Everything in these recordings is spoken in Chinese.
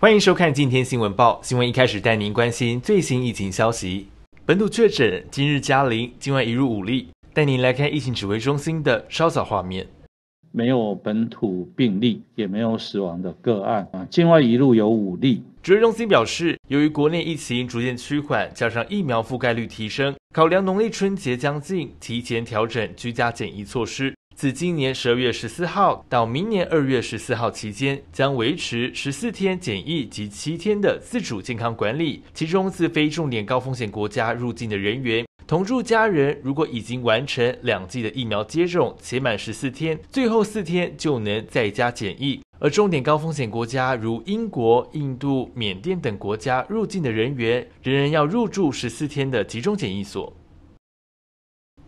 欢迎收看《今天新闻报》。新闻一开始带您关心最新疫情消息。本土确诊今日加零，境外一入五例。带您来看疫情指挥中心的稍早画面。没有本土病例，也没有死亡的个案啊。境外一路有五例。指挥中心表示，由于国内疫情逐渐趋缓，加上疫苗覆盖率提升，考量农历春节将近，提前调整居家检疫措施。自今年十二月十四号到明年二月十四号期间，将维持十四天检疫及七天的自主健康管理。其中，自非重点高风险国家入境的人员，同住家人如果已经完成两剂的疫苗接种且满十四天，最后四天就能在家检疫；而重点高风险国家如英国、印度、缅甸等国家入境的人员，仍然要入住十四天的集中检疫所。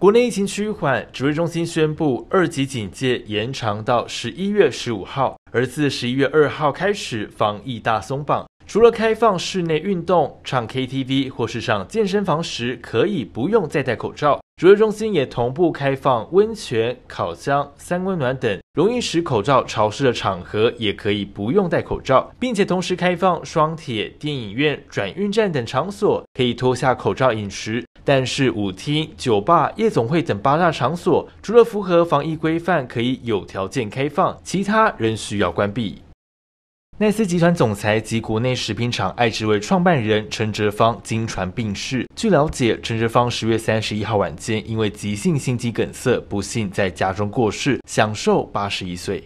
国内疫情趋缓，指挥中心宣布二级警戒延长到十一月十五号，而自十一月二号开始，防疫大松绑，除了开放室内运动、唱 KTV 或是上健身房时，可以不用再戴口罩。主热中心也同步开放温泉、烤箱、三温暖等容易使口罩潮湿的场合，也可以不用戴口罩，并且同时开放双铁、电影院、转运站等场所，可以脱下口罩饮食。但是舞厅、酒吧、夜总会等八大场所，除了符合防疫规范可以有条件开放，其他仍需要关闭。奈斯集团总裁及国内食品厂爱之味创办人陈哲芳，经传病逝。据了解，陈哲芳十月三十一号晚间因为急性心肌梗塞，不幸在家中过世，享受八十一岁。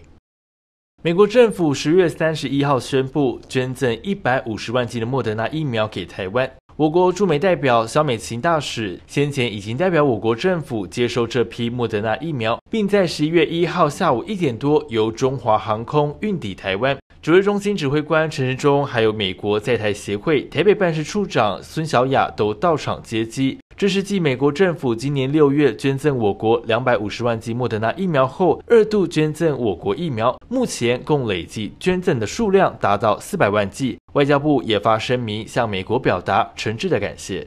美国政府十月三十一号宣布捐赠一百五十万剂的莫德纳疫苗给台湾。我国驻美代表小美琴大使先前已经代表我国政府接收这批莫德纳疫苗，并在十一月一号下午一点多由中华航空运抵台湾。指挥中心指挥官陈时中，还有美国在台协会台北办事处长孙小雅都到场接机。这是继美国政府今年六月捐赠我国两百五十万剂莫德纳疫苗后，二度捐赠我国疫苗。目前共累计捐赠的数量达到四百万剂。外交部也发声明向美国表达诚挚的感谢。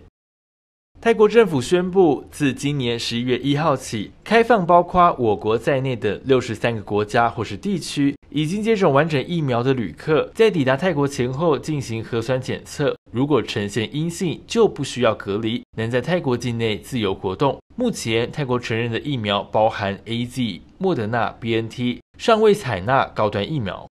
泰国政府宣布，自今年十一月一号起开放，包括我国在内的六十三个国家或是地区。已经接种完整疫苗的旅客，在抵达泰国前后进行核酸检测，如果呈现阴性，就不需要隔离，能在泰国境内自由活动。目前，泰国承认的疫苗包含 A Z、莫德纳、B N T，尚未采纳高端疫苗。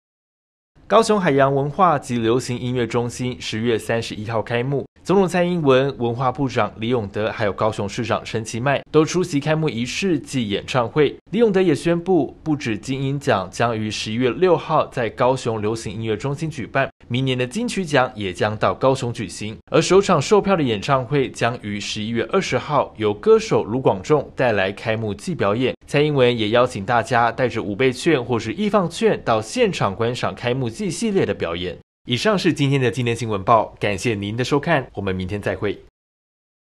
高雄海洋文化及流行音乐中心十月三十一号开幕，总统蔡英文、文化部长李永德，还有高雄市长陈其迈都出席开幕仪式暨演唱会。李永德也宣布，不止金鹰奖将于十一月六号在高雄流行音乐中心举办。明年的金曲奖也将到高雄举行，而首场售票的演唱会将于十一月二十号由歌手卢广仲带来开幕季表演。蔡英文也邀请大家带着五倍券或是一放券到现场观赏开幕季系列的表演。以上是今天的今天新闻报，感谢您的收看，我们明天再会。